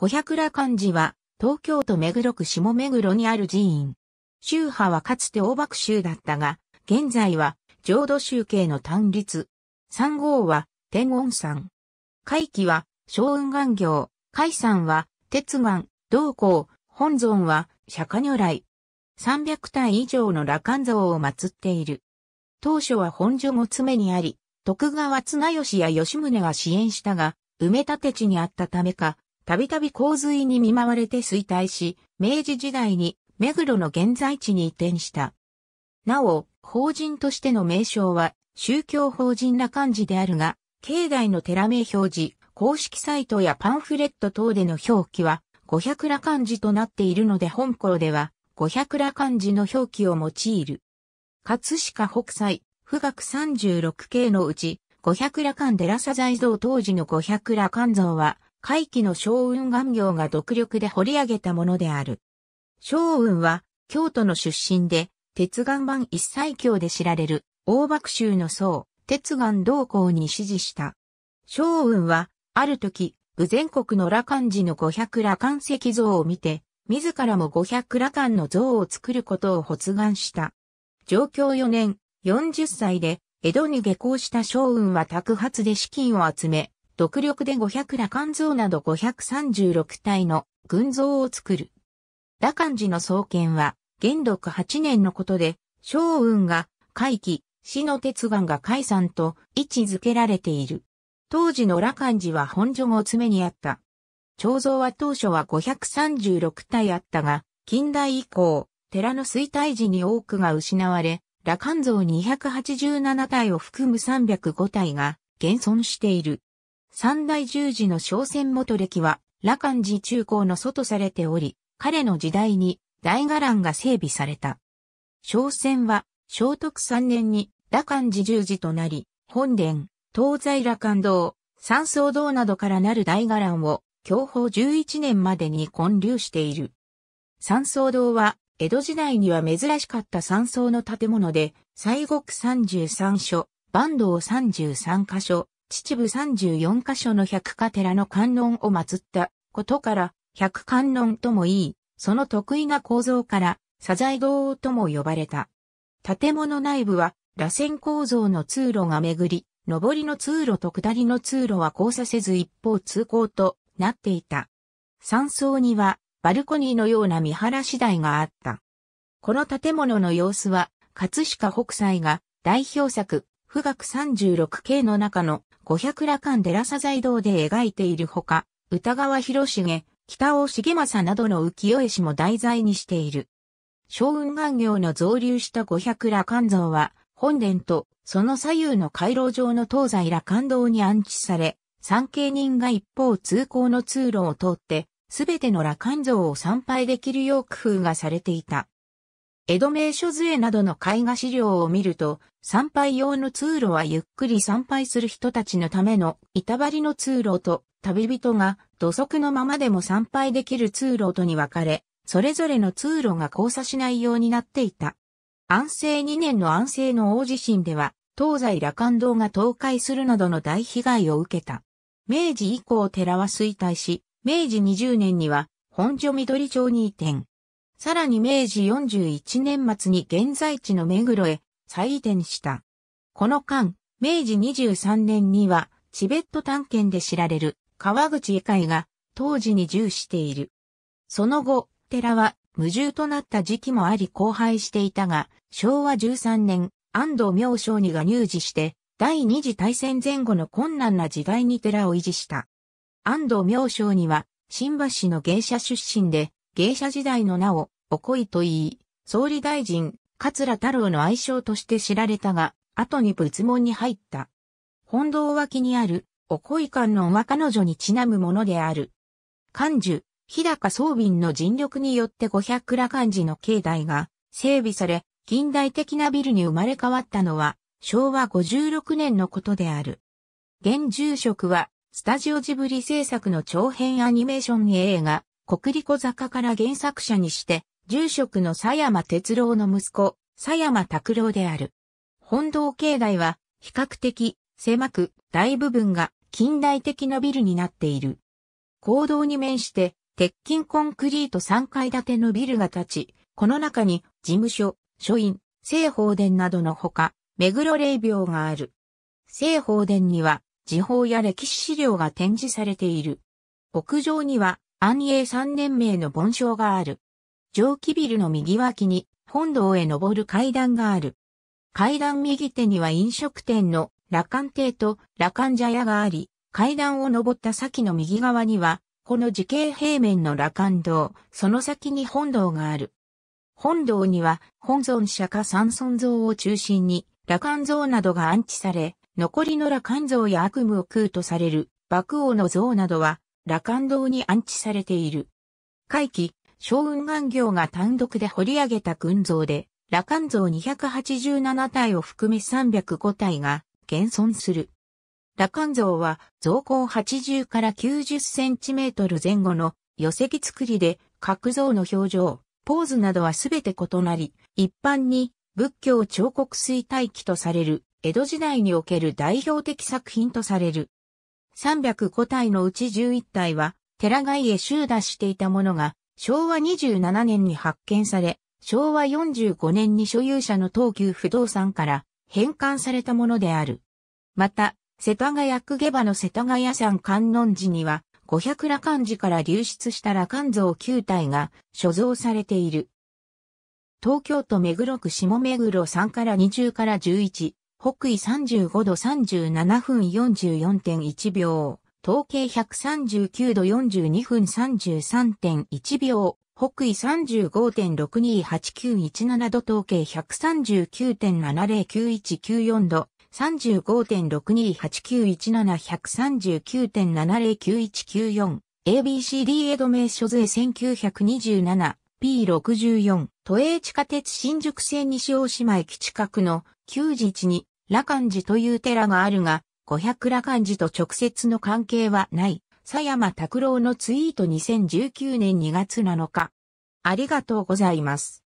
小百羅漢寺は、東京都目黒区下目黒にある寺院。宗派はかつて大幕宗だったが、現在は浄土宗系の単立。三号は天音山。海期は小雲岩行。海山は鉄岩、道光、本尊は釈迦如来。三百体以上の羅漢像を祀っている。当初は本所も詰めにあり、徳川綱吉や吉宗が支援したが、埋め立て地にあったためか、たびたび洪水に見舞われて衰退し、明治時代に目黒の現在地に移転した。なお、法人としての名称は、宗教法人羅漢字であるが、境内の寺名表示、公式サイトやパンフレット等での表記は、五百羅漢字となっているので本校では、五百羅漢字の表記を用いる。葛飾北斎、富岳36系のうち、五百羅漢寺佐在像当時の五百羅漢像は、海機の昭雲岩業が独力で掘り上げたものである。昭雲は、京都の出身で、鉄岩盤一切橋で知られる、大幕州の僧、鉄岩道行に指示した。昭雲は、ある時、武全国の羅漢寺の五百羅漢石像を見て、自らも五百羅漢の像を作ることを発願した。上京四年、四十歳で、江戸に下校した将雲は宅発で資金を集め、独力で500羅漢像など536体の群像を作る。羅漢寺の創建は、元禄8年のことで、昭雲が、回帰、死の鉄岩が解散と位置づけられている。当時の羅漢寺は本所を詰めにあった。彫像は当初は536体あったが、近代以降、寺の衰退時に多くが失われ、羅漢像287体を含む305体が現存している。三大十字の商船元歴は、羅漢寺中高の祖とされており、彼の時代に大伽藍が整備された。商船は、聖徳三年に羅漢寺十字となり、本殿、東西羅漢堂、三層堂などからなる大伽藍を、享保十一年までに建立している。三層堂は、江戸時代には珍しかった三層の建物で、西国三十三所、坂東十三箇所、秩父34カ所の百花寺の観音を祀ったことから、百観音とも言い、その得意な構造から、サザエ堂とも呼ばれた。建物内部は、螺旋構造の通路が巡り、上りの通路と下りの通路は交差せず一方通行となっていた。山荘には、バルコニーのような見晴らし台があった。この建物の様子は、葛飾北斎が代表作、富岳36系の中の五百羅漢寺サ在道で描いているほか、歌川広重、北尾重政などの浮世絵師も題材にしている。小雲岩行の造流した五百羅漢像は、本殿とその左右の回廊上の東西羅漢堂に安置され、参詣人が一方通行の通路を通って、すべての羅漢像を参拝できるよう工夫がされていた。江戸名所図絵などの絵画資料を見ると、参拝用の通路はゆっくり参拝する人たちのための板張りの通路と、旅人が土足のままでも参拝できる通路とに分かれ、それぞれの通路が交差しないようになっていた。安政2年の安政の大地震では、東西羅漢堂が倒壊するなどの大被害を受けた。明治以降寺は衰退し、明治20年には本所緑町に移転。さらに明治41年末に現在地の目黒へ再移転した。この間、明治23年にはチベット探検で知られる川口絵会が当時に重している。その後、寺は無重となった時期もあり荒廃していたが、昭和13年、安藤明商にが入寺して、第二次大戦前後の困難な時代に寺を維持した。安藤明商には、新橋の芸者出身で、芸者時代の名を、おこいと言い、総理大臣、桂太郎の愛称として知られたが、後に仏門に入った。本堂脇にある、おこい観音は彼女にちなむものである。漢寿、日高総瓶の尽力によって五百羅漢字の境内が整備され、近代的なビルに生まれ変わったのは、昭和56年のことである。現住職は、スタジオジブリ制作の長編アニメーション映画、国立小坂から原作者にして、住職の佐山哲郎の息子、佐山拓郎である。本堂境内は、比較的、狭く、大部分が近代的なビルになっている。坑道に面して、鉄筋コンクリート3階建てのビルが建ち、この中に事務所、書院、聖宝殿などのほか、目黒霊廟がある。聖宝殿には、時報や歴史資料が展示されている。屋上には、安永三年名の盆章がある。蒸気ビルの右脇に本堂へ登る階段がある。階段右手には飲食店の羅漢亭と羅漢茶屋があり、階段を登った先の右側には、この時系平面の羅漢堂、その先に本堂がある。本堂には本尊釈迦三尊像を中心に羅漢像などが安置され、残りの羅漢像や悪夢を食うとされる、幕王の像などは羅漢堂に安置されている。会期、小雲岩行が単独で掘り上げた群像で、羅漢像287体を含め305体が現存する。羅漢像は造高80から90センチメートル前後の寄席木作りで、各像の表情、ポーズなどはすべて異なり、一般に仏教彫刻水体記とされる江戸時代における代表的作品とされる。305体のうち11体は、寺外へ集脱していたものが、昭和27年に発見され、昭和45年に所有者の東急不動産から返還されたものである。また、世田谷区下馬の世田谷山観音寺には、500羅漢寺から流出した羅漢像9体が所蔵されている。東京都目黒区下目黒3から20から11、北緯35度37分44.1秒、統計139度42分33.1秒、北緯35.628917度統計139.709194度、35.628917-139.709194、ABCD エド名所税1927、P64、都営地下鉄新宿線西大島駅近くの、9時1に羅漢寺という寺があるが、五百羅漢寺と直接の関係はない。佐山拓郎のツイート2019年2月7日。ありがとうございます。